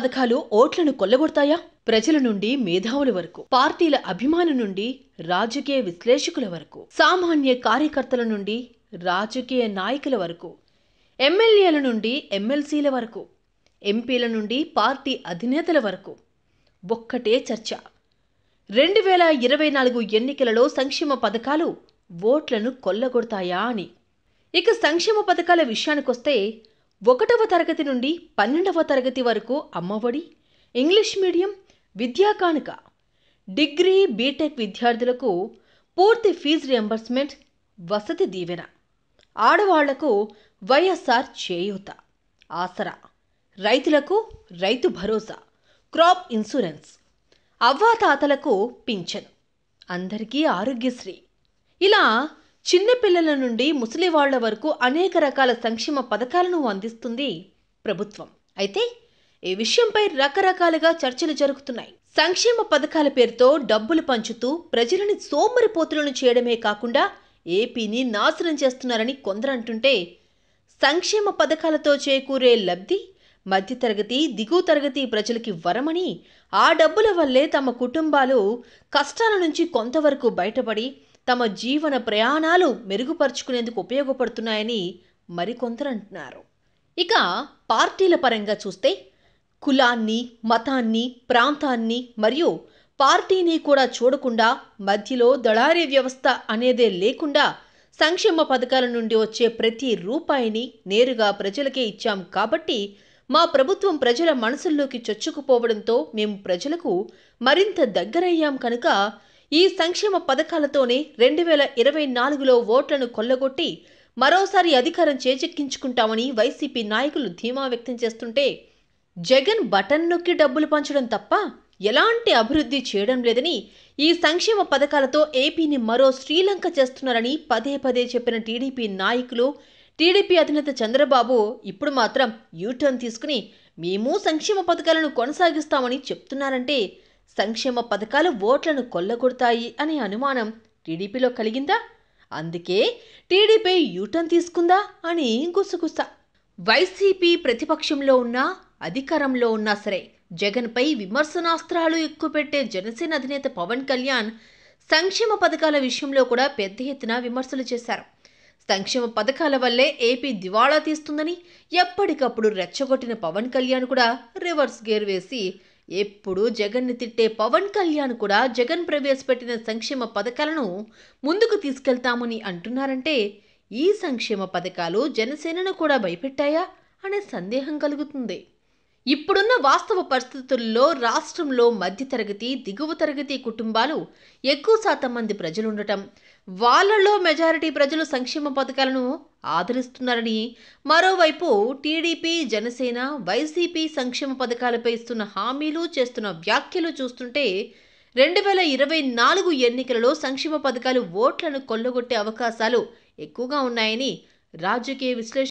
పథకాలు ఓట్లను కొల్లగొడతాయా ప్రజల నుండి మేధావుల వరకు పార్టీల అభిమానుల నుండి రాజకీయ విశ్లేషకుల వరకు సామాన్య కార్యకర్తల నుండి రాజకీయ నాయకుల వరకు ఎమ్మెల్యేల నుండి ఎమ్మెల్సీల వరకు ఎంపీల నుండి పార్టీ అధినేతల వరకు ఒక్కటే చర్చ రెండు వేల ఇరవై నాలుగు ఎన్నికలలో సంక్షేమ పథకాలు ఓట్లను కొల్లగొడతాయా అని ఇక సంక్షేమ పథకాల విషయానికొస్తే ఒకటవ తరగతి నుండి పన్నెండవ తరగతి వరకు అమ్మఒడి ఇంగ్లీష్ మీడియం విద్యా కానుక డిగ్రీ బీటెక్ విద్యార్థులకు పూర్తి ఫీజు రియంబర్స్మెంట్ వసతి దీవెన ఆడవాళ్లకు వైఎస్ఆర్ చేయూత ఆసరా రైతులకు రైతు భరోసా క్రాప్ ఇన్సూరెన్స్ అవ్వాతాతలకు పింఛను అందరికీ ఆరోగ్యశ్రీ ఇలా చిన్నపిల్లల నుండి ముసలివాళ్ల వరకు అనేక రకాల సంక్షేమ పథకాలను అందిస్తుంది ప్రభుత్వం అయితే ఈ విషయంపై రకరకాలుగా చర్చలు జరుగుతున్నాయి సంక్షేమ పథకాల పేరుతో డబ్బులు పంచుతూ ప్రజలని సోమరిపోతులను చేయడమే కాకుండా ఏపీని నాశనం చేస్తున్నారని కొందరంటుంటే సంక్షేమ పథకాలతో చేకూరే లబ్ధి మధ్యతరగతి దిగువ తరగతి ప్రజలకి వరమని ఆ డబ్బుల వల్లే తమ కుటుంబాలు కష్టాల నుంచి కొంతవరకు బయటపడి తమ జీవన ప్రయాణాలు మెరుగుపరుచుకునేందుకు ఉపయోగపడుతున్నాయని అంటున్నారు ఇక పార్టీల పరంగా చూస్తే కులాన్ని మతాన్ని ప్రాంతాన్ని మరియు పార్టీని కూడా చూడకుండా మధ్యలో దళారీ వ్యవస్థ అనేదే లేకుండా సంక్షేమ పథకాల నుండి వచ్చే ప్రతి రూపాయిని నేరుగా ప్రజలకే ఇచ్చాం కాబట్టి మా ప్రభుత్వం ప్రజల మనసుల్లోకి చొచ్చుకుపోవడంతో మేము ప్రజలకు మరింత దగ్గరయ్యాం కనుక ఈ సంక్షేమ పథకాలతోనే రెండు వేల ఇరవై నాలుగులో ఓట్లను కొల్లగొట్టి మరోసారి అధికారం చేజెక్కించుకుంటామని వైసీపీ నాయకులు ధీమా వ్యక్తం చేస్తుంటే జగన్ బటన్ నొక్కి డబ్బులు పంచడం తప్ప ఎలాంటి అభివృద్ధి చేయడం లేదని ఈ సంక్షేమ పథకాలతో ఏపీని మరో శ్రీలంక చేస్తున్నారని పదే పదే చెప్పిన టీడీపీ నాయకులు టీడీపీ అధినేత చంద్రబాబు ఇప్పుడు మాత్రం యూటర్న్ తీసుకుని మేము సంక్షేమ పథకాలను కొనసాగిస్తామని చెప్తున్నారంటే సంక్షేమ పథకాలు ఓట్లను కొల్లగొడతాయి అనే అనుమానం టీడీపీలో కలిగిందా అందుకే టీడీపీ యూటర్న్ తీసుకుందా అని గుసగుస వైసీపీ ప్రతిపక్షంలో ఉన్నా అధికారంలో ఉన్నా సరే జగన్పై విమర్శనాస్త్రాలు ఎక్కుపెట్టే జనసేన అధినేత పవన్ కళ్యాణ్ సంక్షేమ పథకాల విషయంలో కూడా పెద్ద ఎత్తున విమర్శలు చేశారు సంక్షేమ పథకాల వల్లే ఏపీ దివాళా తీస్తుందని ఎప్పటికప్పుడు రెచ్చగొట్టిన పవన్ కళ్యాణ్ కూడా రివర్స్ గేర్ వేసి ఎప్పుడు జగన్ని తిట్టే పవన్ కళ్యాణ్ కూడా జగన్ ప్రవేశపెట్టిన సంక్షేమ పథకాలను ముందుకు తీసుకెళ్తామని అంటున్నారంటే ఈ సంక్షేమ పథకాలు జనసేనను కూడా భయపెట్టాయా అనే సందేహం కలుగుతుంది ఇప్పుడున్న వాస్తవ పరిస్థితుల్లో రాష్ట్రంలో మధ్యతరగతి దిగువ తరగతి కుటుంబాలు ఎక్కువ శాతం మంది ప్రజలుండటం వాళ్లలో మెజారిటీ ప్రజలు సంక్షేమ పథకాలను ఆదరిస్తున్నారని మరోవైపు టీడీపీ జనసేన వైసీపీ సంక్షేమ పథకాలపై ఇస్తున్న హామీలు చేస్తున్న వ్యాఖ్యలు చూస్తుంటే రెండు వేల ఇరవై నాలుగు ఎన్నికలలో సంక్షేమ పథకాలు ఓట్లను కొల్లగొట్టే అవకాశాలు ఎక్కువగా ఉన్నాయని రాజకీయ విశ్లేషణ